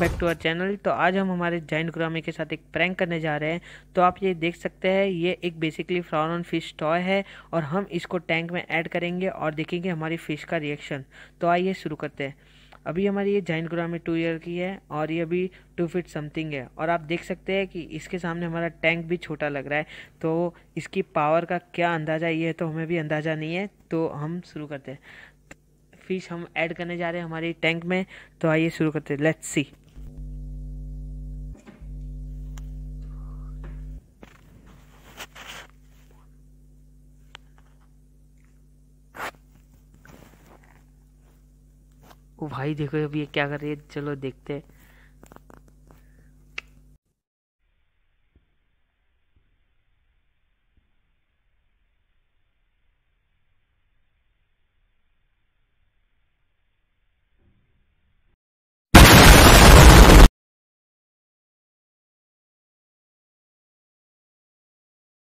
back to our channel तो आज हम हमारे जॉइंट गुरामी के साथ एक प्रैंक करने जा रहे हैं तो आप ये देख सकते हैं ये एक बेसिकली फ्रॉन ऑन फिश टॉय है और हम इसको टैंक में ऐड करेंगे और देखेंगे हमारी फ़िश का रिएक्शन तो आइए शुरू करते हैं अभी हमारी ये जॉइंट गुरामी टू ईयर की है और ये अभी टू फिट समथिंग है और आप देख सकते हैं कि इसके सामने हमारा टैंक भी छोटा लग रहा है तो इसकी पावर का क्या अंदाज़ा ये है तो हमें भी अंदाज़ा नहीं है तो हम शुरू करते हैं फ़िश हम ऐड करने जा रहे हैं हमारे टैंक में तो आइए शुरू करते हैं लेट्स सी ओ भाई देखो अभी ये क्या कर रही है चलो देखते हैं